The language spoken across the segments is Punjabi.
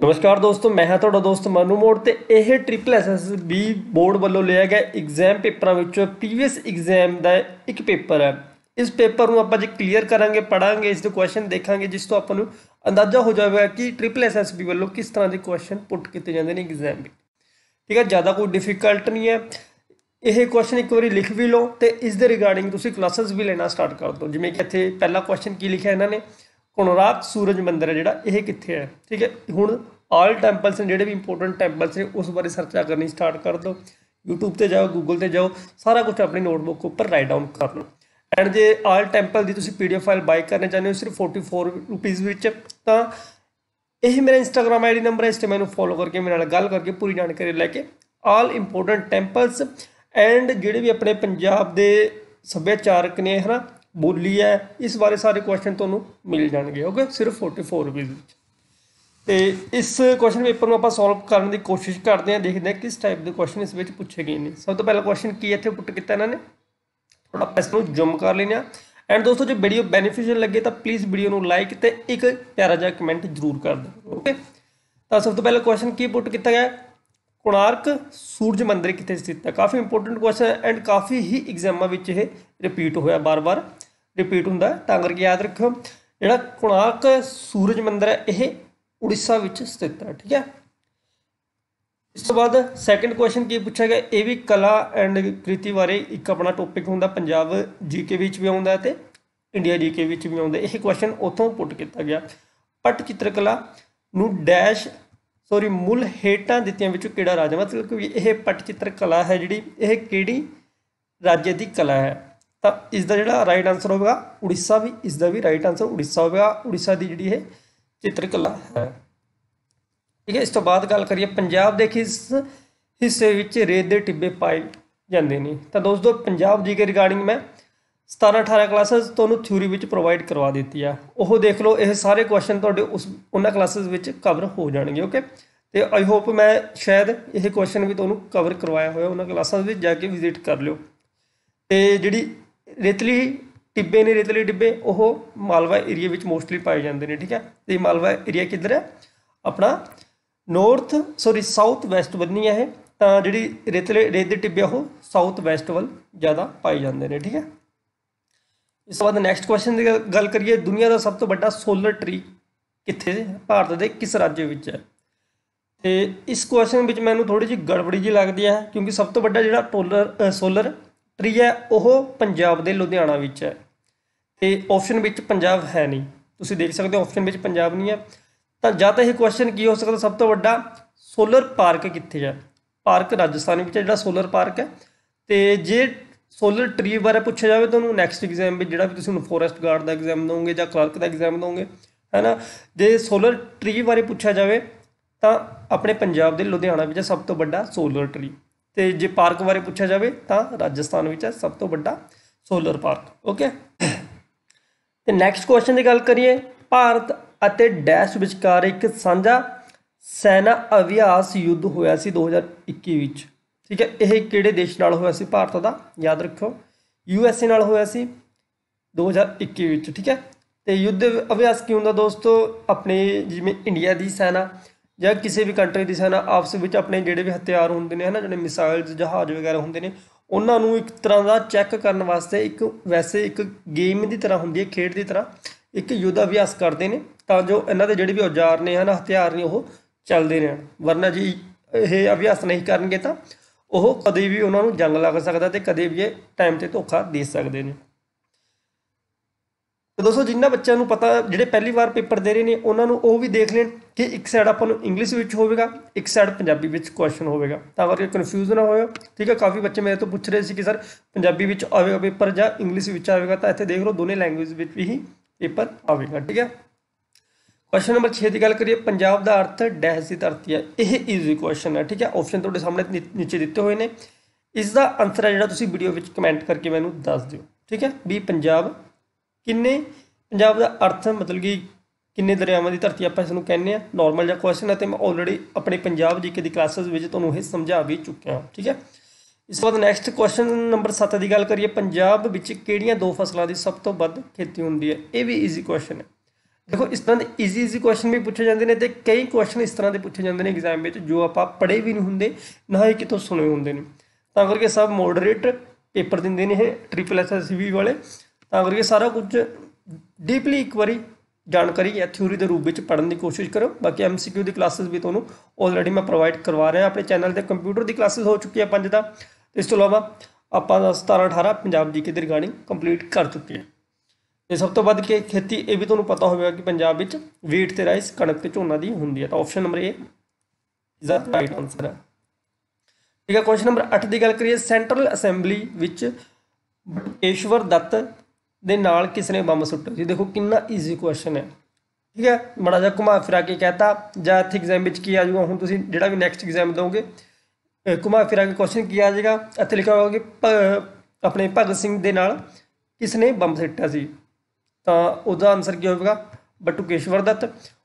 ਨਮਸਕਾਰ ਦੋਸਤੋ ਮੈਂ ਹਾਂ ਤੁਹਾਡਾ ਦੋਸਤ ਮਨੂ ਮੋੜ ਤੇ ਇਹ ਟ੍ਰਿਪਲ ਐਸਐਸਬੀ ਬੋਰਡ ਵੱਲੋਂ ਲਿਆ ਗਿਆ ਐਗਜ਼ਾਮ ਪੇਪਰਾਂ ਵਿੱਚੋਂ ਪ੍ਰੀਵੀਅਸ ਐਗਜ਼ਾਮ ਦਾ ਇੱਕ ਪੇਪਰ ਹੈ ਇਸ ਪੇਪਰ ਨੂੰ ਆਪਾਂ ਜੇ ਕਲੀਅਰ ਕਰਾਂਗੇ ਪੜਾਂਗੇ ਇਸ ਦੇ ਕੁਐਸਚਨ ਦੇਖਾਂਗੇ ਜਿਸ ਤੋਂ ਆਪਾਂ ਨੂੰ ਅੰਦਾਜ਼ਾ ਹੋ ਜਾਵੇਗਾ ਕਿ ਟ੍ਰਿਪਲ ਐਸਐਸਬੀ ਵੱਲੋਂ ਕਿਸ ਤਰ੍ਹਾਂ ਦੇ ਕੁਐਸਚਨ ਪੁੱਟ ਕੀਤੇ ਜਾਂਦੇ ਨੇ ਐਗਜ਼ਾਮ ਵਿੱਚ ਠੀਕ ਹੈ ਜ਼ਿਆਦਾ ਕੋਈ ਡਿਫਿਕਲਟ ਨਹੀਂ ਹੈ ਇਹ ਕੁਐਸਚਨ ਇੱਕ ਵਾਰੀ ਲਿਖ ਵੀ ਲਓ ਤੇ ਇਸ ਦੇ ਰਿਗਾਰਡਿੰਗ ਤੁਸੀਂ ਕਲਾਸਸ ਵੀ ਲੈਣਾ ਸਟਾਰਟ ਕਰ ਦਿਓ ਜਿਵੇਂ ਕਿ ਇੱਥੇ ਪਹਿਲਾ ਕੁਐਸਚਨ ਕੀ ਲਿਖਿਆ ਇਹਨਾਂ ਨੇ ਕੋਨਰਾਕ ਸੂਰਜ ਮੰਦਿਰ ਹੈ ਜਿਹੜਾ ਇਹ ਕਿੱਥੇ ਹੈ ਠੀਕ ਹੈ ਹੁਣ ਆਲ ਟੈਂਪਲਸ ਨੇ ਜਿਹੜੇ ਵੀ ਇੰਪੋਰਟੈਂਟ ਟੈਂਪਲਸ ਨੇ ਉਸ ਬਾਰੇ ਸਰਚ ਕਰਨੀ ਸਟਾਰਟ ਕਰ ਦਿਓ YouTube ਤੇ ਜਾਓ Google ਤੇ ਜਾਓ ਸਾਰਾ ਕੁਝ ਆਪਣੀ ਨੋਟਬੁੱਕ ਉੱਪਰ ਰਾਈਟ ਡਾਊਨ ਕਰ ਲਓ ਐਂਡ ਜੇ ਆਲ ਟੈਂਪਲ ਦੀ ਤੁਸੀਂ ਪੀਡੀਐਫ ਫਾਈਲ ਬਾਈ ਕਰਨਾ ਚਾਹੁੰਦੇ ਹੋ ਸਿਰਫ 44 ਰੁਪਏ ਵਿੱਚ ਤਾਂ ਇਹ ਮੇਰਾ ਇੰਸਟਾਗ੍ਰam ਆਈਡੀ ਨੰਬਰ ਹੈ ਇਸ ਤੇ ਮੈਨੂੰ ਫੋਲੋ ਕਰਕੇ ਮੇਰੇ ਨਾਲ ਗੱਲ ਕਰਕੇ ਪੂਰੀ ਜਾਣਕਾਰੀ ਲੈ ਕੇ ਆਲ ਇੰਪੋਰਟੈਂਟ ਟੈਂਪਲਸ ਐਂਡ ਜਿਹੜੇ ਵੀ ਆਪਣੇ ਪੰਜਾਬ ਦੇ ਸੱਭਿਆਚਾਰਕ ਨੇ ਹਨਾ ਬੋਲੀ ਹੈ ਇਸ ਬਾਰੇ ਸਾਰੇ ਕੁਐਸਚਨ ਤੁਹਾਨੂੰ ਮਿਲ ਜਾਣਗੇ ਓਕੇ ਸਿਰਫ 44 ਰੁਪਏ ਵਿੱਚ ਤੇ ਇਸ ਕੁਐਸਚਨ ਪੇਪਰ ਨੂੰ ਆਪਾਂ ਸੋਲਵ ਕਰਨ ਦੀ ਕੋਸ਼ਿਸ਼ ਕਰਦੇ ਹਾਂ ਦੇਖਦੇ ਹਾਂ ਕਿਸ ਟਾਈਪ ਦੇ ਕੁਐਸਚਨ ਇਸ ਵਿੱਚ ਪੁੱਛੇ ਗਏ ਨੇ ਸਭ ਤੋਂ ਪਹਿਲਾ ਕੁਐਸਚਨ ਕੀ ਇੱਥੇ ਪੁੱਟ ਕੀਤਾ ਇਹਨਾਂ ਨੇ ਥੋੜਾ ਇਸ ਨੂੰ ਜ਼ੂਮ ਕਰ ਲੈਣਾ ਐਂਡ ਦੋਸਤੋ ਜੇ ਵੀਡੀਓ ਬੈਨੀਫੀਸ਼ੀਅਲ ਲੱਗੇ ਤਾਂ ਪਲੀਜ਼ ਵੀਡੀਓ ਨੂੰ ਲਾਈਕ ਤੇ ਇੱਕ ਪਿਆਰਾ ਜਿਹਾ ਕਮੈਂਟ ਜ਼ਰੂਰ ਕਰ ਦਿਓ ਓਕੇ ਤਾਂ ਸਭ ਤੋਂ ਪਹਿਲਾ ਕੁਐਸਚਨ ਕੀ ਪੁੱਟ ਕੀਤਾ ਗਿਆ ਕੋਣਾਰਕ ਸੂਰਜ ਮੰਦਿਰ ਕਿੱਥੇ ਸਥਿਤ ਹੈ ਕਾਫੀ ਇੰਪੋਰਟੈਂਟ ਕੁਐਸਚਨ ਐਂਡ ਕਾਫੀ ਹੀ ਐਗਜ਼ਾਮਾਂ ਵਿੱਚ ਇਹ ਰਿਪੀਟ ਹੋਇਆ ਬਾਰ-ਬਾਰ ਰਿਪੀਟ ਹੁੰਦਾ ਤਾਂ ਕਰਕੇ ਯਾਦ ਰੱਖੋ ਜਿਹੜਾ ਕੋਣਾਰਕ ਸੂਰਜ ਮੰਦਿਰ ਹੈ ਇਹ ਉੜੀਸਾ ਵਿੱਚ ਸਥਿਤ ਹੈ ਠੀਕ ਹੈ ਇਸ ਤੋਂ ਬਾਅਦ ਸੈਕੰਡ ਕੁਐਸਚਨ ਕੀ ਪੁੱਛਿਆ ਗਿਆ ਇਹ ਵੀ ਕਲਾ ਐਂਡ ਕ੍ਰਿਤੀ ਬਾਰੇ ਇੱਕ ਆਪਣਾ ਟੌਪਿਕ ਹੁੰਦਾ ਪੰਜਾਬ ਜੀਕੇ ਵਿੱਚ ਵੀ ਆਉਂਦਾ ਤੇ ਇੰਡੀਆ ਜੀਕੇ ਵਿੱਚ ਵੀ ਆਉਂਦਾ ਇਹ ਕੁਐਸਚਨ ਉਥੋਂ ਪੁੱਟ ਕੀਤਾ ਗਿਆ ਪਟ ਚਿੱਤਰਕਲਾ ਨੂੰ ਡੈਸ਼ ਸੌਰੀ ਮੂਲ ਹੇਟਾਂ ਦਿੱਤੀਆਂ ਵਿੱਚੋਂ ਕਿਹੜਾ ਰਾਜ ਮਤਲਬ ਕਿ ਇਹ ਪਟ ਚਿੱਤਰ ਕਲਾ ਹੈ ਜਿਹੜੀ ਇਹ ਕਿਹੜੀ ਰਾਜ ਦੀ ਕਲਾ ਹੈ ਤਾਂ ਇਸ ਦਾ ਜਿਹੜਾ ਰਾਈਟ ਆਨਸਰ ਹੋਵੇਗਾ ਉੜੀਸਾ ਵੀ ਇਸ ਦਾ ਵੀ ਰਾਈਟ ਆਨਸਰ ਉੜੀਸਾ ਹੋਵੇਗਾ ਉੜੀਸਾ ਦੀ ਜਿਹੜੀ ਇਹ ਚਿੱਤਰਕਲਾ ਹੈ ਠੀਕ ਹੈ ਇਸ ਤੋਂ ਬਾਅਦ ਗੱਲ ਕਰੀਏ ਪੰਜਾਬ ਦੇ ਕਿਸ ਹਿੱਸੇ ਵਿੱਚ ਰੇਤ ਦੇ ਟਿੱਬੇ ਪਾਏ ਜਾਂਦੇ ਨੇ ਤਾਂ ਦੋਸਤੋ ਪੰਜਾਬ ਜੀ ਕੇ ਰਿਗਾਰਡਿੰਗ ਮੈਂ 17 18 ਕਲਾਸਸ ਤੁਹਾਨੂੰ ਥਿਊਰੀ ਵਿੱਚ ਪ੍ਰੋਵਾਈਡ ਕਰਵਾ ਦਿੱਤੀ ਆ ਉਹ ਦੇਖ ਲਓ ਇਹ ਸਾਰੇ ਕੁਐਸਚਨ ਤੁਹਾਡੇ ਉਸ ਉਹਨਾਂ ਕਲਾਸਸ ਵਿੱਚ ਕਵਰ ਹੋ ਜਾਣਗੇ ਓਕੇ ਤੇ ਆਈ ਹੋਪ ਮੈਂ ਸ਼ਾਇਦ ਇਹ ਕੁਐਸਚਨ ਵੀ ਤੁਹਾਨੂੰ ਕਵਰ ਕਰਵਾਇਆ ਹੋਇਆ ਉਹਨਾਂ ਕਲਾਸਾਂ ਵਿੱਚ ਜਾ ਕੇ ਵਿਜ਼ਿਟ ਕਰ ਲਿਓ ਤੇ ਜਿਹੜੀ ਰੇਤਲੀ ਟਿੱਬੇ ਨੇ ਰੇਤਲੇ ਡਿੱਬੇ ਉਹ ਮਾਲਵਾ ਏਰੀਆ ਵਿੱਚ ਮੋਸਟਲੀ ਪਾਏ ਜਾਂਦੇ ਨੇ ਠੀਕ ਹੈ ਤੇ ਮਾਲਵਾ ਏਰੀਆ ਕਿੱਧਰ ਹੈ ਆਪਣਾ ਨਾਰਥ ਸੌਰੀ ਸਾਊਥ ਵੈਸਟ ਬੰਨੀ ਹੈ ਇਹ ਤਾਂ ਜਿਹੜੀ ਰੇਤਲੇ ਰੇਤ ਦੇ ਟਿੱਬੇ ਉਹ ਸਾਊਥ ਵੈਸਟ ਵੱਲ ਜ਼ਿਆਦਾ ਪਾਏ ਜਾਂਦੇ ਨੇ ਠੀਕ ਹੈ ਇਸ ਤੋਂ ਬਾਅਦ ਨੈਕਸਟ ਕੁਐਸਚਨ ਦੀ ਗੱਲ ਕਰੀਏ ਦੁਨੀਆ ਦਾ ਸਭ ਤੋਂ ਵੱਡਾ ਸੋਲਰ ਟਰੀ ਕਿੱਥੇ ਭਾਰਤ ਦੇ ਕਿਸ ਰਾਜ ਵਿੱਚ ਹੈ ਤੇ ਇਸ ਕੁਐਸਚਨ ਵਿੱਚ ਮੈਨੂੰ ਥੋੜੀ ਜਿਹੀ ਗੜਬੜੀ ਜੀ ਲੱਗਦੀ ਹੈ ਕਿਉਂਕਿ ਸਭ ਤੋਂ ਵੱਡਾ ਜਿਹੜਾ ਟੋਲਰ ਸੋਲਰ ਹੈ ਉਹ ਪੰਜਾਬ ਦੇ ਲੁਧਿਆਣਾ ਵਿੱਚ ਹੈ ਤੇ ਆਪਸ਼ਨ ਵਿੱਚ ਪੰਜਾਬ ਹੈ ਨਹੀਂ ਤੁਸੀਂ ਦੇਖ ਸਕਦੇ ਹੋ ਆਪਸ਼ਨ ਵਿੱਚ ਪੰਜਾਬ ਨਹੀਂ ਹੈ ਤਾਂ ਜਾਂ ਤਾਂ ਇਹ ਕੁਐਸਚਨ ਕੀ ਹੋ ਸਕਦਾ ਸਭ ਤੋਂ ਵੱਡਾ ਸੋਲਰ ਪਾਰਕ ਕਿੱਥੇ ਹੈ ਪਾਰਕ ਰਾਜਸਥਾਨ ਵਿੱਚ ਜਿਹੜਾ ਸੋਲਰ ਪਾਰਕ ਹੈ ਤੇ ਜੇ ਸੋਲਰ ਟਰੀ ਬਾਰੇ ਪੁੱਛਿਆ ਜਾਵੇ ਤੁਹਾਨੂੰ ਨੈਕਸਟ ਐਗਜ਼ਾਮ ਵਿੱਚ ਜਿਹੜਾ ਵੀ ਤੁਸੀਂ ਹੁਣ ਫੋਰੈਸਟ ਗਾਰਡ ਦਾ ਐਗਜ਼ਾਮ ਦੋਗੇ ਜਾਂ ਕਲਰਕ ਦਾ ਐਗਜ਼ਾਮ ਦੋਗੇ ਹੈਨਾ ਜੇ ਸੋਲਰ ਟਰੀ ਬਾਰੇ ਪੁੱਛਿਆ ਜਾਵੇ ਤਾਂ ਆਪਣੇ ਪੰਜਾਬ ਦੇ ਲੁਧਿਆਣਾ ਵਿੱਚ ਸਭ ਤੋਂ ਵੱਡਾ ਸੋਲਰ ਟਰੀ ਤੇ ਜੇ ਪਾਰਕ ਬਾਰੇ ਪੁੱਛਿਆ ਜਾਵੇ ਤਾਂ ਰਾਜਸਥਾਨ ਵਿੱਚ ਹੈ ਸਭ ਤੋਂ ਵੱਡਾ ਸੋਲਰ ਪਾਰਕ ਓਕੇ ਤੇ ਨੈਕਸਟ ਕੁਐਸਚਨ ਦੀ ਗੱਲ ਕਰੀਏ ਭਾਰਤ ਅਤੇ ਡੈਸ਼ ਵਿਚਕਾਰ ਇੱਕ ਸਾਂਝਾ ਸੈਨਾ ਅਭਿਆਸ ਯੁੱਧ ਹੋਇਆ ਸੀ 2021 ਵਿੱਚ ਠੀਕ ਹੈ ਇਹ ਕਿਹੜੇ ਦੇਸ਼ ਨਾਲ ਹੋਇਆ ਸੀ ਭਾਰਤ ਦਾ ਯਾਦ ਰੱਖੋ ਯੂ ਐਸ ਏ ਨਾਲ ਹੋਇਆ ਸੀ 2021 ਵਿੱਚ ਠੀਕ ਹੈ ਤੇ ਯੁੱਧ ਅਭਿਆਸ ਕੀ ਹੁੰਦਾ ਦੋਸਤੋ ਆਪਣੇ ਜਿਵੇਂ ਇੰਡੀਆ ਦੀ ਸੈਨਾ ਜਾਂ ਕਿਸੇ ਵੀ ਕੰਟਰੀ ਦੀ ਸੈਨਾ ਆਪਸ ਵਿੱਚ ਆਪਣੇ ਜਿਹੜੇ ਵੀ ਹਥਿਆਰ ਹੁੰਦੇ ਨੇ ਹਨਾ ਜਿਹੜੇ ਮਿਸਾਈਲਸ ਜਹਾਜ਼ ਵਗੈਰਾ ਹੁੰਦੇ ਨੇ ਉਹਨਾਂ ਨੂੰ ਇੱਕ ਤਰ੍ਹਾਂ ਦਾ ਚੈੱਕ ਕਰਨ ਵਾਸਤੇ ਇੱਕ ਵੈਸੇ ਇੱਕ ਗੇਮ ਦੀ ਤਰ੍ਹਾਂ ਹੁੰਦੀ ਹੈ ਖੇਡ ਦੀ ਤਰ੍ਹਾਂ ਇੱਕ ਯੁੱਧ ਅਭਿਆਸ ਕਰਦੇ ਨੇ ਤਾਂ ਜੋ ਇਹਨਾਂ ਦੇ ਜਿਹੜੇ ਵੀ ਔਜ਼ਾਰ ਨੇ ਹਨਾ ਹਥਿਆਰ ਨੇ ਉਹ ਚੱਲਦੇ ਰਹਿਣ ਵਰਨਾ ਜੀ ਇਹ ਅਭਿਆਸ ਨਹੀਂ ਕਰਨਗੇ ਤਾਂ ਉਹ ਕਦੇ ਵੀ ਉਹਨਾਂ ਨੂੰ ਜੰਗ ਲੱਗ ਸਕਦਾ ਤੇ ਕਦੇ ਵੀ ਇਹ ਟਾਈਮ ਤੇ ਧੋਖਾ ਦੇ ਸਕਦੇ ਨੇ ਤਾਂ ਦੋਸਤੋ ਜਿੰਨਾ ਬੱਚਿਆਂ ਨੂੰ ਪਤਾ ਜਿਹੜੇ ਪਹਿਲੀ ਵਾਰ ਪੇਪਰ ਦੇ ਰਹੇ ਨੇ ਉਹਨਾਂ ਨੂੰ ਉਹ ਵੀ ਦੇਖ ਲੈਣ ਕਿ ਇੱਕ ਸਾਈਡ ਆਪਾਂ ਨੂੰ ਇੰਗਲਿਸ਼ ਵਿੱਚ ਹੋਵੇਗਾ ਇੱਕ ਸਾਈਡ ਪੰਜਾਬੀ ਵਿੱਚ ਕੁਐਸਚਨ ਹੋਵੇਗਾ ਤਾਂ ਕਰਕੇ ਕਨਫਿਊਜ਼ ਨਾ ਹੋਇਓ ਠੀਕ ਹੈ ਕਾਫੀ ਬੱਚੇ ਮੇਰੇ ਤੋਂ ਪੁੱਛ ਰਹੇ ਸੀ ਕਿ ਸਰ ਪੰਜਾਬੀ ਵਿੱਚ ਆਵੇਗਾ ਪੇਪਰ ਜਾਂ ਇੰਗਲਿਸ਼ ਵਿੱਚ ਆਵੇਗਾ ਤਾਂ ਇੱਥੇ ਦੇਖ ਲਓ ਦੋਨੇ ਲੈਂਗੁਏਜ ਵਿੱਚ ਵੀ ਪੇਪਰ ਆਵੇਗਾ ਠੀਕ ਹੈ ਕੁਐਸਚਨ ਨੰਬਰ 6 ਦੀ ਗੱਲ ਕਰੀਏ ਪੰਜਾਬ ਦਾ ਅਰਥ ਡੈਸ਼ ਧਰਤੀ ਹੈ ਇਹ ਈਜ਼ੀ ਕੁਐਸਚਨ ਹੈ ਠੀਕ ਹੈ ਆਪਸ਼ਨ ਤੁਹਾਡੇ ਸਾਹਮਣੇ ਨੀਚੇ ਦਿੱਤੇ ਹੋਏ ਨੇ ਇਸ ਦਾ ਆਨਸਰ ਹੈ ਜਿਹੜਾ ਤੁਸੀਂ ਵੀਡੀਓ ਵਿੱਚ ਕਮੈਂਟ ਕਰਕੇ ਮੈਨੂੰ ਦੱਸ ਦਿਓ ਠੀਕ ਹੈ ਵੀ ਪੰਜਾਬ ਕਿੰਨੇ ਪੰਜਾਬ ਦਾ ਅਰਥ ਮਤਲਬ ਕਿ ਕਿੰਨੇ ਦਰਿਆਵਾਂ ਦੀ ਧਰਤੀ ਆਪਾਂ ਇਸ ਨੂੰ ਕਹਿੰਦੇ ਆ ਨਾਰਮਲ ਜਿਹਾ ਕੁਐਸਚਨ ਹੈ ਤੇ ਮੈਂ ਆਲਰੇਡੀ ਆਪਣੇ ਪੰਜਾਬ ਜੀਕੇ ਦੀ ਕਲਾਸਿਸ ਵਿੱਚ ਤੁਹਾਨੂੰ ਇਹ ਸਮਝਾ ਵੀ ਚੁੱਕਿਆ ਹਾਂ ਠੀਕ ਹੈ ਇਸ ਤੋਂ ਬਾਅਦ ਨੈਕਸਟ ਕੁਐਸਚਨ ਨੰਬਰ 7 ਦੀ ਗੱਲ ਕਰੀਏ ਪੰਜਾਬ ਵਿੱਚ ਕਿਹੜੀਆਂ ਦੋ ਫਸਲਾਂ ਦੀ ਸਭ ਤੋਂ ਵੱਧ ਖੇਤੀ ਹੁੰਦੀ ਹੈ ਇਹ ਵੀ ਈਜ਼ੀ ਕੁਐਸਚਨ ਹੈ ਦੇਖੋ ਇਸ ਤਰ੍ਹਾਂ ਦੇ ਈਜ਼ੀ ਈਜ਼ੀ ਕੁਐਸਚਨ ਵੀ ਪੁੱਛੇ ਜਾਂਦੇ ਨੇ ਤੇ ਕਈ ਕੁਐਸਚਨ ਇਸ ਤਰ੍ਹਾਂ ਦੇ ਪੁੱਛੇ ਜਾਂਦੇ ਨੇ ਐਗਜ਼ਾਮ ਵਿੱਚ ਜੋ ਆਪਾਂ ਪੜ੍ਹੇ ਵੀ ਨਹੀਂ ਹੁੰਦੇ ਨਾ ਹੀ ਕਿਤੋਂ ਸੁਣੇ ਹੁੰਦੇ ਨੇ ਤਾਂ ਕਰਕੇ ਸਭ ਮੋਡਰੇਟ ਪੇਪਰ ਦਿੰਦੇ ਨੇ ਇਹ ਟ੍ਰਿਪਲ ਐਸਐਸਬੀ ਵਾਲੇ ਤਾਂ ਕਰਕੇ ਸਾਰਾ ਕੁਝ ਡੀਪਲੀ ਇੱਕ ਵਾਰੀ ਜਾਣਕਾਰੀ ਜਾਂ ਥਿਊਰੀ ਦੇ ਰੂਪ ਵਿੱਚ ਪੜਨ ਦੀ ਕੋਸ਼ਿਸ਼ ਕਰੋ ਬਾਕੀ ਐਮਸੀਕਿਊ ਦੀ ਕਲਾਸਿਸ ਵੀ ਤੁਹਾਨੂੰ ਆਲਰੇਡੀ ਮੈਂ ਪ੍ਰੋਵਾਈਡ ਕਰਵਾ ਰਿਹਾ ਆਪਣੇ ਚੈਨਲ ਤੇ ਕੰਪਿਊਟਰ ਦੀ ਕਲਾਸਿਸ ਹੋ ਚੁੱਕੀ ਹੈ ਪੰਜ ਦਾ ਇਸ ਤੋਂ ਇਲਾਵਾ ਆਪਾਂ 17 18 ਪੰਜਾਬ ਜੀਕੇ ਦੀ ਰਿਗਾਰਡਿੰਗ ਕੰਪਲੀਟ ਕਰ ਚੁੱਕੇ ਹਾਂ ਤੇ ਸਭ ਤੋਂ ਵੱਧ ਕੇ ਖੇਤੀ ਇਹ ਵੀ ਤੁਹਾਨੂੰ ਪਤਾ ਹੋਵੇਗਾ ਕਿ ਪੰਜਾਬ ਵਿੱਚ ਵੀਟ ਤੇ ਰਾਈਸ ਕਣਕ ਤੇ ਝੋਨਾ ਦੀ ਹੁੰਦੀ ਹੈ ਤਾਂ option number A is the right answer ਹੈ ਠੀਕ ਹੈ ਕੁਐਸਚਨ ਨੰਬਰ 8 ਦੀ ਗੱਲ ਕਰੀਏ ਸੈਂਟਰਲ ਅਸੈਂਬਲੀ ਵਿੱਚ ਈਸ਼ਵਰ ਦੱਤ ਦੇ ਨਾਲ ਕਿਸ ਨੇ ਬੰਬ ਸੁੱਟਿਆ ਸੀ ਦੇਖੋ ਕਿੰਨਾ ਈਜ਼ੀ ਕੁਐਸਚਨ ਹੈ ਠੀਕ ਹੈ ਬੜਾ ਜਾ ਘੁਮਾ ਫਿਰਾ ਕੇ ਕਹਤਾ ਜਾਂ ਇੱਥੇ ਐਗਜ਼ਾਮ ਵਿੱਚ ਕੀ ਆ ਜਾਊਗਾ ਹੁਣ ਤੁਸੀਂ ਜਿਹੜਾ ਵੀ ਨੈਕਸਟ ਐਗਜ਼ਾਮ ਦੋਗੇ ਘੁਮਾ ਫਿਰਾ ਕੇ ਕੁਐਸਚਨ ਕੀ ਆ ਜਾਏਗਾ ਇੱਥੇ ਲਿਖਿਆ ਹੋਗਾ ਕਿ ਆਪਣੇ ਭਗਤ ਸਿੰਘ ਦੇ ਨਾਲ ਕਿਸ ਨੇ ਬੰਬ ਸੁੱਟਿਆ ਸੀ ਤਾਂ ਉਹਦਾ ਆਨਸਰ ਕੀ ਹੋਵੇਗਾ ਬਟੁਕੇਸ਼ਵਰ ਦੱਤ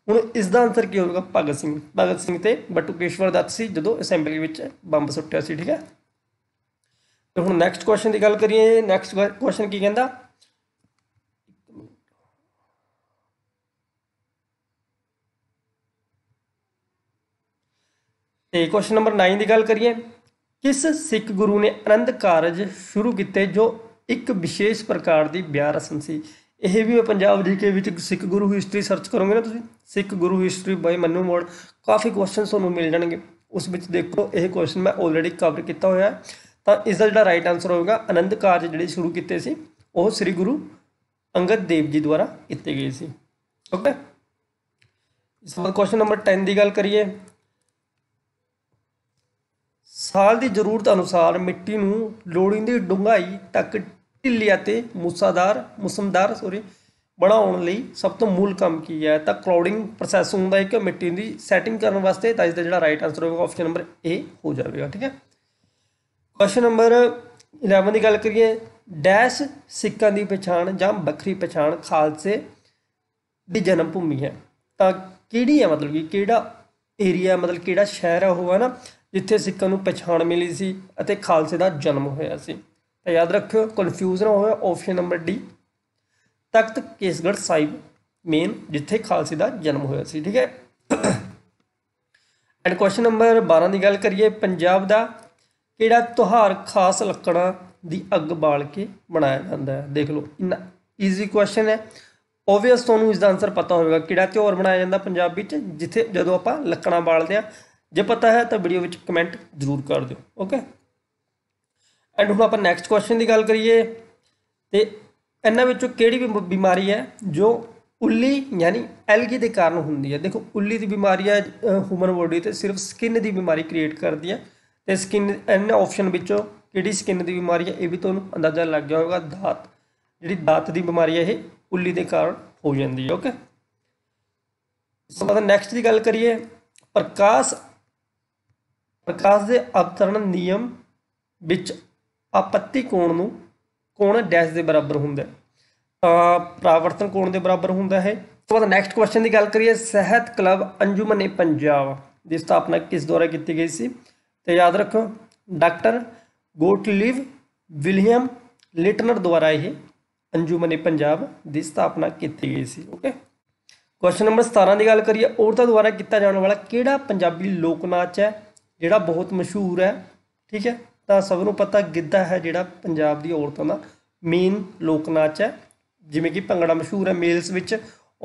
ਹੁਣ ਇਸ ਦਾ ਆਨਸਰ ਕੀ ਹੋਵੇਗਾ ਭਗਤ ਸਿੰਘ ਭਗਤ ਸਿੰਘ ਤੇ ਬਟੁਕੇਸ਼ਵਰ ਦੱਤ ਸੀ ਜਦੋਂ ਅਸੈਂਬਲੀ ਵਿੱਚ ਬੰਬ ਸੁੱਟਿਆ ਸੀ ਠੀਕ ਹੈ ਤੇ ਹੁਣ ਨੈਕਸਟ ਕੁਐਸਚਨ ਦੀ ਗੱਲ ਕਰੀਏ ਨੈਕਸਟ ਕੁਐਸਚਨ ਕੀ ਕਹਿੰਦਾ ਤੇ ਕੁਐਸਚਨ ਨੰਬਰ 9 ਦੀ ਗੱਲ ਕਰੀਏ ਕਿਸ ਸਿੱਖ ਗੁਰੂ ਨੇ ਅਨੰਦ ਕਾਰਜ ਸ਼ੁਰੂ ਕੀਤੇ ਜੋ ਇੱਕ ਵਿਸ਼ੇਸ਼ ਪ੍ਰਕਾਰ ਦੀ ਵਿਆਹ ਰਸਮ ਸੀ ਇਹ ਵੀ ਪੰਜਾਬ ਜੀਕੇ ਵਿੱਚ ਸਿੱਖ ਗੁਰੂ ਹਿਸਟਰੀ ਸਰਚ ਕਰੋਗੇ ਨਾ ਤੁਸੀਂ ਸਿੱਖ ਗੁਰੂ ਹਿਸਟਰੀ ਬਾਈ ਮੰਨੂ ਮੋੜ ਕਾਫੀ ਕੁਐਸਚਨ ਤੁਹਾਨੂੰ ਮਿਲ ਜਾਣਗੇ ਉਸ ਵਿੱਚ ਦੇਖੋ ਇਹ ਕੁਐਸਚਨ ਮੈਂ ਆਲਰੇਡੀ ਕਵਰ ਕੀਤਾ ਹੋਇਆ ਹੈ ਤਾਂ ਇਸ ਦਾ ਜਿਹੜਾ ਰਾਈਟ ਆਨਸਰ ਹੋਵੇਗਾ ਅਨੰਦ ਕਾਰਜ ਜਿਹੜੇ ਸ਼ੁਰੂ ਕੀਤੇ ਸੀ ਉਹ ਸ੍ਰੀ ਗੁਰੂ ਅੰਗਦ ਦੇਵ ਜੀ ਦੁਆਰਾ ਕੀਤੇ ਗਏ ਸੀ ਓਕੇ ਇਸ ਵਾਰ ਕੁਐਸਚਨ ਨੰਬਰ 10 ਦੀ ਗੱਲ ਕਰੀਏ ਸਾਲ ਦੀ ਜ਼ਰੂਰਤ ਅਨੁਸਾਰ ਮਿੱਟੀ ਨੂੰ ਲੋੜੀਂਦੀ ਡੂੰਘਾਈ ਤੱਕ ਢਿੱਲੀ ਅਤੇ ਮੂਸਾਦਾਰ ਮੁਸਮਦਾਰ ਸੋਰੀ ਬਣਾਉਣ ਲਈ ਸਭ ਤੋਂ ਮੂਲ ਕੰਮ ਕੀ ਹੈ ਤਾਂ ਕਲਾਉਡਿੰਗ ਪ੍ਰੋਸੈਸ ਹੁੰਦਾ ਹੈ ਕਿ ਮਿੱਟੀ ਦੀ ਸੈਟਿੰਗ ਕਰਨ ਵਾਸਤੇ ਤਾਂ ਇਸ ਦਾ ਜਿਹੜਾ ਰਾਈਟ ਆਨਸਰ ਹੋਵੇਗਾ ਆਪਸ਼ਨ ਨੰਬਰ A ਹੋ ਜਾਵੇਗਾ ਠੀਕ ਹੈ ਕੁਐਸਚਨ ਨੰਬਰ 11 ਦੀ ਗੱਲ ਕਰੀਏ ਡੈਸ਼ ਸਿੱਕਾਂ ਦੀ ਪਛਾਣ ਜਾਂ ਵੱਖਰੀ ਪਛਾਣ ਖਾਲਸੇ ਦੀ ਜਨਮ ਭੂਮੀ ਹੈ ਤਾਂ ਕਿਹੜੀ ਹੈ ਮਤਲਬ ਕਿ ਕਿਹੜਾ ਏਰੀਆ ਮਤਲਬ ਕਿਹੜਾ ਸ਼ਹਿਰ ਹੈ ਉਹ ਹੈ ਨਾ ਜਿੱਥੇ ਸਿੱਖਾਂ ਨੂੰ ਪਛਾਣ ਮਿਲੀ ਸੀ ਅਤੇ ਖਾਲਸੇ ਦਾ ਜਨਮ ਹੋਇਆ ਸੀ ਤਾਂ ਯਾਦ ਰੱਖਿਓ ਕਨਫਿਊਜ਼ ਨਾ ਹੋਇਆ option number D Takht Kesgarh Sahib main ਜਿੱਥੇ ਖਾਲਸੇ ਦਾ ਜਨਮ ਹੋਇਆ ਸੀ ਠੀਕ ਹੈ ਐਂਡ ਕੁਐਸਚਨ ਨੰਬਰ 12 ਦੀ ਗੱਲ ਕਰੀਏ ਪੰਜਾਬ ਦਾ ਕਿਹੜਾ ਤਿਉਹਾਰ ਖਾਸ ਲੱਕੜਾਂ ਦੀ ਅੱਗ ਬਾਲ ਕੇ ਮਨਾਇਆ ਜਾਂਦਾ ਹੈ ਦੇਖ ਲਓ ਇੰਨਾ ਈਜ਼ੀ ਕੁਐਸਚਨ ਹੈ ਓਬਵੀਅਸ ਤੁਹਾਨੂੰ ਇਸ ਦਾ ਆਨਸਰ ਪਤਾ ਹੋਵੇਗਾ ਕਿਹੜਾ ਤਿਉਹਾਰ ਮਨਾਇਆ ਜਾਂਦਾ ਪੰਜਾਬ ਵਿੱਚ ਜਿੱਥੇ ਜਦੋਂ ਆਪਾਂ ਲੱਕੜਾਂ ਬਾਲਦੇ ਆ ਜੇ ਪਤਾ ਹੈ ਤਾਂ ਵੀਡੀਓ ਵਿੱਚ ਕਮੈਂਟ ਜ਼ਰੂਰ ਕਰ ਦਿਓ ਓਕੇ ਐਂਡ ਹੁਣ ਆਪਾਂ ਨੈਕਸਟ ਕੁਐਸਚਨ ਦੀ ਗੱਲ ਕਰੀਏ ਤੇ ਇਹਨਾਂ ਵਿੱਚੋਂ ਕਿਹੜੀ ਬਿਮਾਰੀ ਹੈ ਜੋ ਉੱਲੀ ਯਾਨੀ ਐਲਗੀ ਦੇ ਕਾਰਨ ਹੁੰਦੀ ਹੈ ਦੇਖੋ ਉੱਲੀ ਦੀ ਬਿਮਾਰੀ ਹੈ ਹਿਊਮਨ ਬੋਡੀ ਤੇ ਸਿਰਫ ਸਕਿਨ ਦੀ ਬਿਮਾਰੀ ਕ੍ਰੀਏਟ ਕਰਦੀ ਹੈ ਤੇ ਸਕਿਨ ਇਹਨਾਂ ਆਪਸ਼ਨ ਵਿੱਚੋਂ ਕਿਹੜੀ ਸਕਿਨ ਦੀ ਬਿਮਾਰੀ ਹੈ ਇਹ ਵੀ ਤੁਹਾਨੂੰ ਅੰਦਾਜ਼ਾ ਲੱਗ ਗਿਆ ਹੋਵੇਗਾ ਦਾਤ ਜਿਹੜੀ ਦਾਤ ਦੀ ਬਿਮਾਰੀ ਹੈ ਇਹ ਉੱਲੀ ਦੇ ਕਾਰਨ ਹੋ ਜਾਂਦੀ ਹੈ ਓਕੇ ਸੋ ਬਾਅਦ ਨੈਕਸਟ ਦੀ ਗੱਲ ਕਰੀਏ ਪ੍ਰਕਾਸ਼ ਪ੍ਰਕਾਸ਼ ਦੇ ਅਵਤਰਣ ਨਿਯਮ ਵਿੱਚ ਆਪੱਤੀ ਕੋਣ ਨੂੰ ਕੋਣ ਡੈਸ਼ ਦੇ ਬਰਾਬਰ ਹੁੰਦਾ ਹੈ ਤਾਂ ਪ੍ਰਾਵਰਤਨ ਕੋਣ ਦੇ ਬਰਾਬਰ ਹੁੰਦਾ ਹੈ ਉਸ ਤੋਂ ਬਾਅਦ ਨੈਕਸਟ ਕੁਐਸਚਨ ਦੀ ਗੱਲ ਕਰੀਏ ਸਿਹਤ ਕਲੱਬ ਅੰਜੂਮਨੇ ਪੰਜਾਬ ਦੀ ਸਥਾਪਨਾ ਕਿਸ ਦੁਆਰਾ ਕੀਤੀ ਗਈ ਸੀ ਤੇ ਯਾਦ ਰੱਖੋ ਡਾਕਟਰ ਗੋਟਲੀਵ ਵਿਲੀਅਮ ਲਿਟਨਰ ਦੁਆਰਾ ਇਹ ਅੰਜੂਮਨੇ ਪੰਜਾਬ ਦੀ ਸਥਾਪਨਾ ਕੀਤੀ ਗਈ ਸੀ ਓਕੇ ਕੁਐਸਚਨ ਨੰਬਰ 17 ਦੀ ਗੱਲ ਕਰੀਏ ਔਰਤਾਂ ਦੁਆਰਾ ਕੀਤਾ ਜਾਣ ਵਾਲਾ ਕਿਹੜਾ ਪੰਜਾਬੀ ਲੋਕ ਨਾਚ ਹੈ ਜਿਹੜਾ ਬਹੁਤ ਮਸ਼ਹੂਰ ਹੈ ਠੀਕ ਹੈ ਤਾਂ ਸਭ ਨੂੰ ਪਤਾ ਗਿੱਧਾ ਹੈ ਜਿਹੜਾ ਪੰਜਾਬ ਦੀ ਔਰਤਾਂ ਦਾ ਮੇਨ ਲੋਕ ਨਾਚ ਹੈ ਜਿਵੇਂ ਕਿ ਭੰਗੜਾ ਮਸ਼ਹੂਰ ਹੈ ਮੇਲਸ ਵਿੱਚ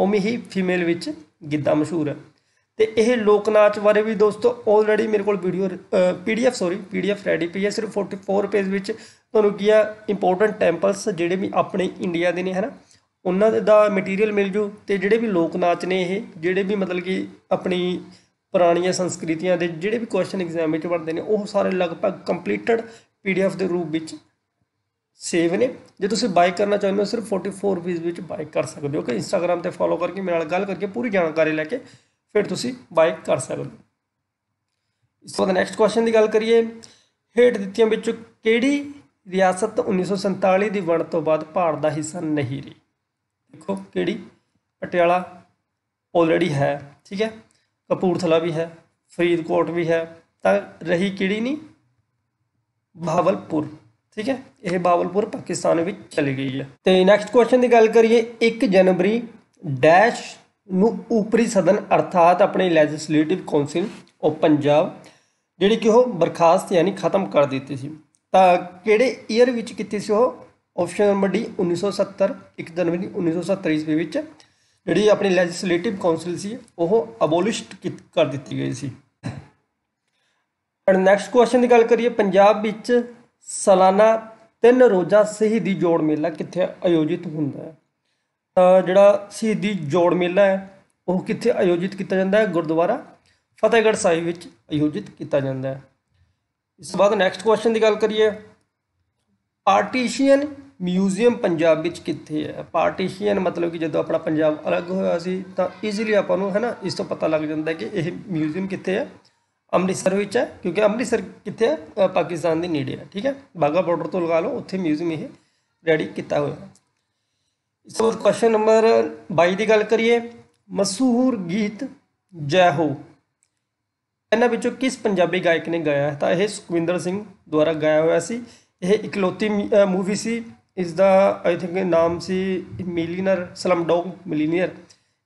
ਉਵੇਂ ਹੀ ਫੀਮੇਲ ਵਿੱਚ ਗਿੱਧਾ ਮਸ਼ਹੂਰ ਹੈ ਤੇ ਇਹ ਲੋਕ ਨਾਚ ਬਾਰੇ ਵੀ ਦੋਸਤੋ ਆਲਰੇਡੀ ਮੇਰੇ ਕੋਲ video PDF sorry PDF ready ਪਈ ਹੈ ਸਿਰਫ 44 ਪੇਜ ਵਿੱਚ ਤੁਹਾਨੂੰ ਕੀ ਆ ਇੰਪੋਰਟੈਂਟ ਟੈਂਪਲਸ ਜਿਹੜੇ ਵੀ ਆਪਣੇ ਇੰਡੀਆ ਦੇ ਨੇ ਹਨਾ ਉਹਨਾਂ ਦਾ ਮਟੀਰੀਅਲ ਮਿਲ ਜੂ ਤੇ ਜਿਹੜੇ ਵੀ ਲੋਕ ਨਾਚ ਨੇ ਇਹ ਜਿਹੜੇ ਵੀ ਮਤਲਬ ਕਿ ਆਪਣੀ ਪੁਰਾਣੀਆਂ ਸੰਸਕ੍ਰਿਤੀਆਂ ਦੇ ਜਿਹੜੇ ਵੀ ਕੁਐਸਚਨ ਐਗਜ਼ਾਮ ਵਿੱਚ ਵੜਦੇ ਨੇ ਉਹ ਸਾਰੇ ਲਗਭਗ ਕੰਪਲੀਟਡ ਪੀਡੀਐਫ ਦੇ ਰੂਪ ਵਿੱਚ ਸੇਵ ਨੇ ਜੇ ਤੁਸੀਂ ਬਾਈ ਕਰਨਾ ਚਾਹੁੰਦੇ ਹੋ ਸਿਰਫ 44 ਰੁਪਏ ਵਿੱਚ ਬਾਈ ਕਰ ਸਕਦੇ ਹੋ ਕਿ ਇੰਸਟਾਗ੍ਰam ਤੇ ਫੋਲੋ ਕਰਕੇ ਮੇਰੇ ਨਾਲ ਗੱਲ ਕਰਕੇ ਪੂਰੀ ਜਾਣਕਾਰੀ ਲੈ ਕੇ ਫਿਰ ਤੁਸੀਂ ਬਾਈ ਕਰ ਸਕਦੇ ਹੋ ਇਸ ਤੋਂ ਬਾਅਦ ਨੈਕਸਟ ਕੁਐਸਚਨ ਦੀ ਗੱਲ ਕਰੀਏ ਹੇਠ ਦਿੱਤੀਆਂ ਵਿੱਚੋਂ ਕਿਹੜੀ ਰਿਆਸਤ 1947 ਦੀ ਵੰਡ ਤੋਂ ਬਾਅਦ ਭਾਰਤ ਦਾ ਹਿੱਸਾ ਨਹੀਂ ਰਹੀ ਦੇਖੋ ਕਿਹੜੀ ਪਟਿਆਲਾ ਆਲਰੇਡੀ ਹੈ ਠੀਕ ਹੈ ਕਪੂਰਥਲਾ ਵੀ ਹੈ ਫਰੀਦਕੋਟ ਵੀ ਹੈ ਤਾਂ ਰਹੀ ਕਿਹੜੀ ਨਹੀਂ ਬਾਵਲਪੁਰ ਠੀਕ ਹੈ ਇਹ ਬਾਵਲਪੁਰ ਪਾਕਿਸਤਾਨ ਵਿੱਚ ਚਲੀ ਗਈ ਹੈ ਤੇ ਨੈਕਸਟ ਕੁਐਸਚਨ ਦੀ ਗੱਲ ਕਰੀਏ 1 ਜਨਵਰੀ ਡੈਸ਼ ਨੂੰ ਉਪਰੀ ਸਦਨ ਅਰਥਾਤ ਆਪਣੀ ਲੈਜਿਸਲੇਟਿਵ ਕਾਉਂਸਲ ਉਹ ਪੰਜਾਬ ਜਿਹੜੀ ਕਿ ਉਹ ਬਰਖਾਸਤ ਯਾਨੀ ਖਤਮ ਕਰ ਦਿੱਤੀ ਸੀ ਤਾਂ ਕਿਹੜੇ ਈਅਰ ਵਿੱਚ ਕੀਤੀ ਸੀ ਉਹ ਆਪਸ਼ਨ ਨੰਬਰ ਡੀ 1970 1 ਜਨਵਰੀ 1970 ਈਸਵੀ ਵਿੱਚ ਜਿਹੜੀ ਆਪਣੀ ਲੈਜਿਸਲੇਟਿਵ ਕਾਉਂਸਲ ਸੀ ਉਹ ਅਬੋਲਿਸ਼ਡ ਕਰ ਦਿੱਤੀ ਗਈ ਸੀ ਅਣ ਨੈਕਸਟ ਕੁਐਸਚਨ ਦੀ ਗੱਲ ਕਰੀਏ ਪੰਜਾਬ ਵਿੱਚ ਸਾਲਾਨਾ ਤਿੰਨ ਰੋਜ਼ਾ ਸ਼ਹੀਦੀ ਜੋੜ ਮੇਲਾ ਕਿੱਥੇ ਆਯੋਜਿਤ ਹੁੰਦਾ ਹੈ ਤਾਂ ਜਿਹੜਾ ਸ਼ਹੀਦੀ ਜੋੜ ਮੇਲਾ ਹੈ ਉਹ ਕਿੱਥੇ ਆਯੋਜਿਤ ਕੀਤਾ ਜਾਂਦਾ ਹੈ ਗੁਰਦੁਆਰਾ ਫਤਿਹਗੜ੍ਹ ਸਾਹਿਬ ਵਿੱਚ ਆਯੋਜਿਤ ਕੀਤਾ ਜਾਂਦਾ ਹੈ ਇਸ ਤੋਂ ਬਾਅਦ ਨੈਕਸਟ ਕੁਐਸਚਨ ਦੀ ਗੱਲ ਕਰੀਏ ਪਾਰਟੀਸ਼ੀਅਨ ਮਿਊਜ਼ੀਅਮ ਪੰਜਾਬ ਵਿੱਚ ਕਿੱਥੇ ਹੈ ਪਾਰਟੀਸ਼ਨ ਮਤਲਬ ਕਿ ਜਦੋਂ ਆਪਣਾ ਪੰਜਾਬ ਅਲੱਗ ਹੋਇਆ ਸੀ ਤਾਂ ਈਜ਼ੀਲੀ ਆਪਾਂ ਨੂੰ ਹੈਨਾ ਇਸ ਤੋਂ ਪਤਾ ਲੱਗ ਜਾਂਦਾ ਕਿ ਇਹ ਮਿਊਜ਼ੀਅਮ ਕਿੱਥੇ ਹੈ ਅੰਮ੍ਰਿਤਸਰ ਵਿੱਚ ਹੈ ਕਿਉਂਕਿ ਅੰਮ੍ਰਿਤਸਰ ਕਿੱਥੇ ਹੈ ਪਾਕਿਸਤਾਨ ਦੇ ਨੇੜੇ ਹੈ ਠੀਕ ਹੈ ਬਾਗਾ ਬਾਰਡਰ ਤੋਂ ਲਗਾ ਲਓ ਉੱਥੇ ਮਿਊਜ਼ੀਅਮ ਇਹ ਰੈਡੀ ਕੀਤਾ ਹੋਇਆ ਹੈ ਤੋਂ ਕੁਐਸਚਨ ਨੰਬਰ 22 ਦੀ ਗੱਲ ਕਰੀਏ ਮਸ਼ਹੂਰ ਗੀਤ ਜੈ ਹੋ ਇਹਨਾਂ ਵਿੱਚੋਂ ਕਿਸ ਪੰਜਾਬੀ ਗਾਇਕ ਨੇ ਗਾਇਆ ਹੈ ਤਾਂ ਇਹ ਸੁਖਵਿੰਦਰ ਸਿੰਘ ਦੁਆਰਾ ਗਾਇਆ ਹੋਇਆ ਸੀ ਇਹ ਇਕਲੌਤੀ ਮੂਵੀ ਸੀ ਇਸ ਦਾ ਆਈ ਥਿੰਕ ਨਾਮ ਸੀ ਮਿਲੀਨਰ ਸਲਮ ਡੌਗ ਮਿਲੀਨਰ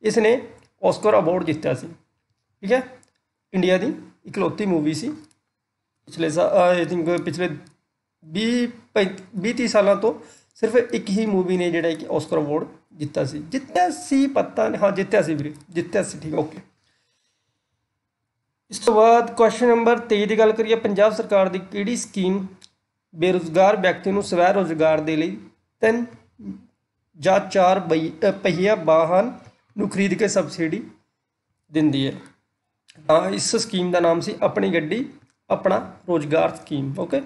ਇਸ ਨੇ ਆਸਕਰ ਅਵਾਰਡ ਜਿੱਤਿਆ ਸੀ ਠੀਕ ਹੈ ਇੰਡੀਆ ਦੀ ਇਕਲੌਤੀ ਮੂਵੀ ਸੀ ਪਿਛਲੇ ਆਈ ਥਿੰਕ ਪਿਛਲੇ 20 20 ਸਾਲਾਂ ਤੋਂ ਸਿਰਫ ਇੱਕ ਹੀ ਮੂਵੀ ਨੇ ਜਿਹੜਾ ਇੱਕ ਆਸਕਰ ਅਵਾਰਡ ਜਿੱਤਿਆ ਸੀ ਜਿੱਤਿਆ ਸੀ ਪਤਾ ਨਹੀਂ ਹਾਂ ਜਿੱਤਿਆ ਸੀ ਵੀਰੇ ਜਿੱਤਿਆ ਸੀ ਠੀਕ ਓਕੇ ਇਸ ਤੋਂ ਬਾਅਦ ਕੁਐਸਚਨ ਨੰਬਰ 23 ਦੀ ਗੱਲ ਕਰੀਏ ਪੰਜਾਬ ਸਰਕਾਰ ਦੀ ਕਿਹੜੀ ਸਕੀਮ ਬੇਰੁਜ਼ਗਾਰ ਵਿਅਕਤੀ ਨੂੰ ਸਵੈ ਰੋਜ਼ਗਾਰ ਦੇ ਲਈ ਤਿੰਨ ਜਾਂ ਚਾਰ ਪਹੀਆ ਵਾਹਨ ਨੂੰ ਖਰੀਦ ਕੇ ਸਬਸਿਡੀ ਦਿੰਦੀ ਹੈ ਤਾਂ ਇਸ ਸਕੀਮ ਦਾ ਨਾਮ ਸੀ ਆਪਣੀ ਗੱਡੀ ਆਪਣਾ ਰੋਜ਼ਗਾਰ ਸਕੀਮ ਓਕੇ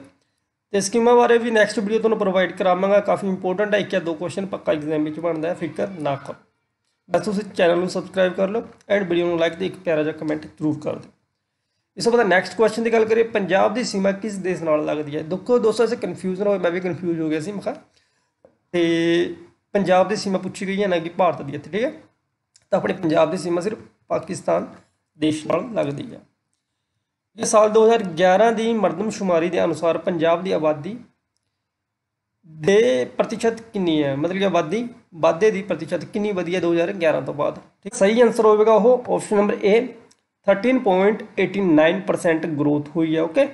ਤੇ ਸਕੀਮਾਂ ਬਾਰੇ ਵੀ ਨੈਕਸਟ ਵੀਡੀਓ ਤੁਹਾਨੂੰ ਪ੍ਰੋਵਾਈਡ ਕਰਾਵਾਂਗਾ ਕਾਫੀ ਇੰਪੋਰਟੈਂਟ ਹੈ ਇੱਕ ਜਾਂ ਦੋ ਕੁਐਸਚਨ ਪੱਕਾ ਐਗਜ਼ਾਮ ਵਿੱਚ ਬਣਦਾ ਹੈ ਫਿਕਰ ਨਾ ਕਰੋ ਬਸ ਤੁਸੀਂ ਚੈਨਲ ਨੂੰ ਸਬਸਕ੍ਰਾਈਬ ਕਰ ਲਓ ਐਂਡ ਵੀਡੀਓ ਨੂੰ ਲਾਈਕ ਤੇ ਇੱਕ ਪਿਆਰਾ ਜਿਹਾ ਕਮੈਂਟ ਜ਼ਰੂਰ ਕਰ ਦਿਓ ਇਸ ਤੋਂ ਬਾਅਦ ਨੈਕਸਟ ਕੁਐਸਚਨ ਦੀ ਗੱਲ ਕਰੀਏ ਪੰਜਾਬ ਦੀ ਸੀਮਾ ਕਿਸ ਦੇਸ਼ ਨਾਲ ਲੱਗਦੀ ਹੈ ਦੇਖੋ ਦੋਸਤੋ ਇਸੇ ਕਨਫਿਊਜ਼ਨ ਹੋਏ ਮੈਂ ਵੀ ਕਨਫਿਊਜ਼ ਹੋ ਗਿਆ ਸੀ ਮਖਾ ਤੇ ਪੰਜਾਬ ਦੀ ਸੀਮਾ ਪੁੱਛੀ ਗਈ ਹੈ ਨਾ ਕਿ ਭਾਰਤ ਦੀ ਇੱਥੇ ਠੀਕ ਹੈ ਤਾਂ ਆਪਣੇ ਪੰਜਾਬ ਦੀ ਸੀਮਾ ਸਿਰਫ ਪਾਕਿਸਤਾਨ ਦੇਸ਼ ਨਾਲ ਲੱਗਦੀ ਹੈ ਇਹ ਸਾਲ 2011 ਦੀ ਮਰਦਮਸ਼ੁਮਾਰੀ ਦੇ ਅਨੁਸਾਰ ਪੰਜਾਬ ਦੀ ਆਬਾਦੀ ਦੇ ਪ੍ਰਤੀਸ਼ਤ ਕਿੰਨੀ ਹੈ ਮਤਲਬ ਕਿ ਆਬਾਦੀ ਵਾਧੇ ਦੀ ਪ੍ਰਤੀਸ਼ਤ ਕਿੰਨੀ ਵਧੀ ਹੈ 2011 ਤੋਂ ਬਾਅਦ ਠੀਕ ਸਹੀ ਆਨਸਰ ਹੋਵੇਗਾ ਉਹ ਆਪਸ਼ਨ ਨੰਬਰ A 13.89% ਗਰੋਥ ਹੋਈ ਹੈ ਓਕੇ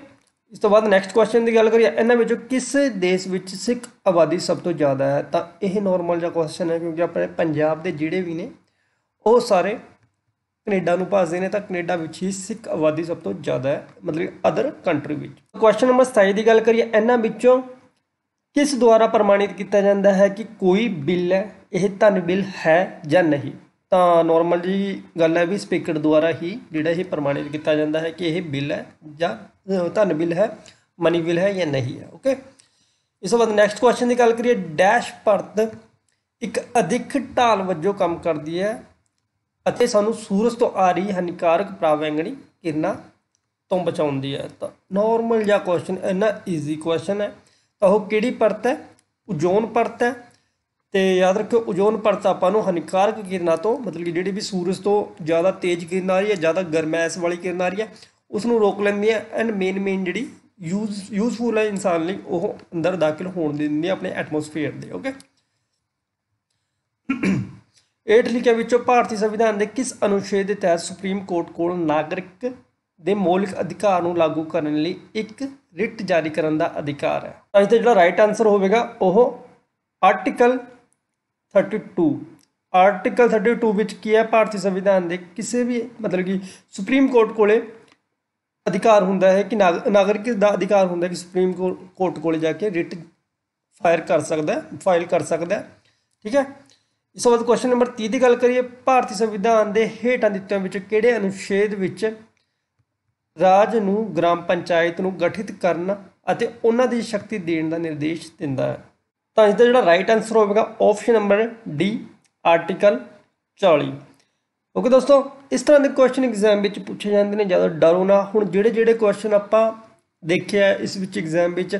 ਇਸ ਤੋਂ ਬਾਅਦ ਨੈਕਸਟ ਕੁਐਸਚਨ ਦੀ ਗੱਲ ਕਰੀਏ ਇਹਨਾਂ ਵਿੱਚੋਂ ਕਿਸ ਦੇਸ਼ ਵਿੱਚ ਸਿੱਖ ਆਬਾਦੀ ਸਭ ਤੋਂ ਜ਼ਿਆਦਾ ਹੈ ਤਾਂ ਇਹ ਨਾਰਮਲ ਜਿਹਾ ਕੁਐਸਚਨ ਹੈ ਕਿਉਂਕਿ ਆਪਣੇ ਪੰਜਾਬ ਦੇ ਜਿਹੜੇ ਵੀ ਨੇ ਉਹ ਸਾਰੇ ਕੈਨੇਡਾ ਨੂੰ ਭਾਜਦੇ ਨੇ ਤਾਂ ਕੈਨੇਡਾ ਵਿੱਚ ਹੀ ਸਿੱਖ ਆਬਾਦੀ ਸਭ ਤੋਂ ਜ਼ਿਆਦਾ ਹੈ ਮਤਲਬ ਅਦਰ ਕੰਟਰੀ ਵਿੱਚ ਕੁਐਸਚਨ ਨੰਬਰ 27 ਦੀ ਗੱਲ ਕਰੀਏ ਇਹਨਾਂ ਵਿੱਚੋਂ ਕਿਸ ਦੁਆਰਾ ਪ੍ਰਮਾਣਿਤ ਕੀਤਾ ਜਾਂਦਾ ਹੈ ਕਿ ਕੋਈ ਬਿੱਲ ਹੈ ਇਹ ਧਨ ਬਿੱਲ ਹੈ ਜਾਂ ਨਹੀਂ ਤਾਂ ਨਾਰਮਲ ਜੀ ਗੱਲ ਹੈ ਵੀ ਸਪੀਕਰ ਦੁਆਰਾ ਹੀ ਜਿਹੜਾ ਇਹ ਪ੍ਰਮਾਣਿਤ ਕੀਤਾ ਜਾਂਦਾ ਹੈ ਕਿ ਇਹ ਬਿੱਲ ਹੈ ਜਾਂ ਧਨ ਬਿੱਲ ਹੈ ਮਨੀ ਬਿੱਲ ਹੈ ਜਾਂ ਨਹੀਂ ਹੈ ਓਕੇ ਇਸ ਤੋਂ ਬਾਅਦ ਨੈਕਸਟ ਕੁਐਸਚਨ ਦੀ ਗੱਲ ਕਰੀਏ ਡੈਸ਼ ਪਰਤ ਇੱਕ ਅਧਿਕ ਢਾਲ ਵਜੋਂ ਕੰਮ ਕਰਦੀ ਹੈ ਅਤੇ ਸਾਨੂੰ ਸੂਰਜ ਤੋਂ ਆ ਰਹੀ ਹਾਨੀਕਾਰਕ ਪ੍ਰਾਵੈਂਗਣੀ ਕਿਰਨਾਂ ਤੋਂ ਬਚਾਉਂਦੀ ਹੈ ਤਾਂ ਨਾਰਮਲ ਜਿਹਾ ਕੁਐਸਚਨ ਇੰਨਾ ਈਜ਼ੀ ਕੁਐਸਚਨ ਹੈ ਤਾਂ ਉਹ ਕਿਹੜੀ ਪਰਤ ਹੈ ਉਜ਼ੋਨ ਪਰਤ ਹੈ ਤੇ ਯਾਦ ਰੱਖੋ ਓਜ਼ੋਨ ਪਰਤ ਆਪਾਂ ਨੂੰ ਹਾਨੀਕਾਰਕ ਕਿਰਨਾਂ ਤੋਂ ਮਤਲਬ ਕਿ ਜਿਹੜੀ ਵੀ ਸੂਰਜ ਤੋਂ ਜ਼ਿਆਦਾ ਤੇਜ਼ ਕਿਰਨਾਂ ਆ ਰਹੀ ਹੈ ਜ਼ਿਆਦਾ ਗਰਮੈਸ਼ ਵਾਲੀ ਕਿਰਨਾਂ ਆ ਰਹੀ ਹੈ ਉਸ ਨੂੰ ਰੋਕ ਲੈਂਦੀਆਂ ਐਂਡ ਮੇਨ ਮੇਨ ਜਿਹੜੀ ਯੂਜ਼ ਯੂਸਫੁਲ ਹੈ ਇਨਸਾਨ ਲਈ ਉਹ ਅੰਦਰ ਦਾਖਲ ਹੋਣ ਦਿੰਦੀ ਹੈ ਆਪਣੇ ਐਟਮੋਸਫੇਅਰ ਦੇ ਓਕੇ ਏਟ ਲਿਖਿਆ ਵਿੱਚੋਂ ਭਾਰਤੀ ਸੰਵਿਧਾਨ ਦੇ ਕਿਸ ਅਨੁਛੇਦ ਦੇ ਤਹਿਤ ਸੁਪਰੀਮ ਕੋਰਟ ਕੋਲ ਨਾਗਰਿਕ ਦੇ ਮੌਲਿਕ ਅਧਿਕਾਰ ਨੂੰ ਲਾਗੂ ਕਰਨ ਲਈ ਇੱਕ ਰਿਟ ਜਾਰੀ ਕਰਨ ਦਾ ਅਧਿਕਾਰ ਹੈ ਤਾਂ ਇਸ ਜਿਹੜਾ ਰਾਈਟ ਆਨਸਰ ਹੋਵੇਗਾ ਉਹ ਆਰਟੀਕਲ 32 ਆਰਟੀਕਲ 32 ਵਿੱਚ ਕੀ ਹੈ ਭਾਰਤੀ ਸੰਵਿਧਾਨ ਦੇ ਕਿਸੇ ਵੀ ਮਤਲਬ ਕਿ ਸੁਪਰੀਮ ਕੋਰਟ ਕੋਲੇ ਅਧਿਕਾਰ ਹੁੰਦਾ ਹੈ ਕਿ ਨਾਗਰਿਕ ਦਾ ਅਧਿਕਾਰ ਹੁੰਦਾ ਹੈ ਕਿ ਸੁਪਰੀਮ ਕੋਰਟ ਕੋਲੇ ਜਾ ਕੇ ਰਿਟ ਫਾਇਰ ਕਰ ਸਕਦਾ ਫਾਈਲ ਕਰ ਸਕਦਾ ਠੀਕ ਹੈ ਇਸ ਤੋਂ ਬਾਅਦ ਕੁਐਸਚਨ ਨੰਬਰ 30 ਦੀ ਗੱਲ ਕਰੀਏ ਭਾਰਤੀ ਸੰਵਿਧਾਨ ਦੇ ਹੇਠਾਂ ਦਿੱਤਿਆਂ ਵਿੱਚ ਕਿਹੜੇ ਅਨੁਛੇਦ ਵਿੱਚ ਰਾਜ ਨੂੰ ਗ੍ਰਾਮ ਪੰਚਾਇਤ ਨੂੰ ਗਠਿਤ ਕਰਨ ਅਤੇ ਉਹਨਾਂ ਦੀ ਸ਼ਕਤੀ ਦੇਣ ਦਾ ਨਿਰਦੇਸ਼ ਦਿੰਦਾ ਹੈ ਤਾਂ ਇਸ ਦਾ ਜਿਹੜਾ ਰਾਈਟ ਆਨਸਰ ਹੋਵੇਗਾ option number D article 40 okay ਦੋਸਤੋ ਇਸ ਤਰ੍ਹਾਂ ਦੇ ਕੁਐਸਚਨ ਐਗਜ਼ਾਮ ਵਿੱਚ ਪੁੱਛੇ ਜਾਂਦੇ ਨੇ ਜਿਆਦਾ ਡਰੋ ਨਾ ਹੁਣ ਜਿਹੜੇ ਜਿਹੜੇ ਕੁਐਸਚਨ ਆਪਾਂ ਦੇਖਿਆ ਇਸ ਵਿੱਚ ਐਗਜ਼ਾਮ ਵਿੱਚ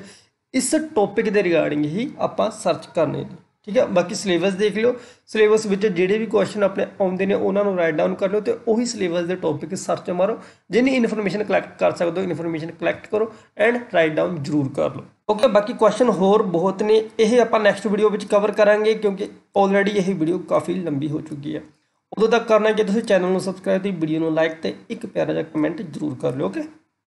ਇਸ ਟੌਪਿਕ ਦੇ ਰਿਗਾਰਡਿੰਗ ਹੀ ਆਪਾਂ ਸਰਚ ਕਰਨੇ ਨੇ ਠੀਕ ਹੈ ਬਾਕੀ ਸਿਲੇਬਸ ਦੇਖ ਲਿਓ ਸਿਲੇਬਸ ਵਿੱਚ ਜਿਹੜੇ ਵੀ ਕੁਐਸਚਨ ਆਪਣੇ ਆਉਂਦੇ ਨੇ ਉਹਨਾਂ ਨੂੰ ਰਾਈਟ ਡਾਊਨ ਕਰ ਲਿਓ ਤੇ ਉਹੀ ਸਿਲੇਬਸ ਦੇ ਟੌਪਿਕ ਸਰਚ ਮਾਰੋ ਜਿੰਨੀ ਇਨਫੋਰਮੇਸ਼ਨ ਕਲੈਕਟ ਕਰ ਸਕਦੇ ਹੋ ਇਨਫੋਰਮੇਸ਼ਨ ਕਲੈਕਟ ਕਰੋ ਐਂਡ ਰਾਈਟ ਡਾਊਨ ਜ਼ਰੂਰ ਕਰ ਲਓ ਓਕੇ ਬਾਕੀ ਕੁਐਸਚਨ ਹੋਰ ਬਹੁਤ ਨੇ ਇਹ ਆਪਾਂ ਨੈਕਸਟ ਵੀਡੀਓ ਵਿੱਚ ਕਵਰ ਕਰਾਂਗੇ ਕਿਉਂਕਿ ਆਲਰੇਡੀ ਇਹ ਵੀਡੀਓ ਕਾਫੀ ਲੰਬੀ ਹੋ ਚੁੱਕੀ ਹੈ ਉਦੋਂ ਤੱਕ ਕਰਨਾ ਕਿ ਤੁਸੀਂ ਚੈਨਲ ਨੂੰ ਸਬਸਕ੍ਰਾਈਬ ਤੇ ਵੀਡੀਓ ਨੂੰ ਲਾਈਕ ਤੇ ਇੱਕ ਪਿਆਰਾ ਜਿਹਾ ਕਮੈਂਟ ਜ਼ਰੂਰ ਕਰ ਲਿਓ ਓਕੇ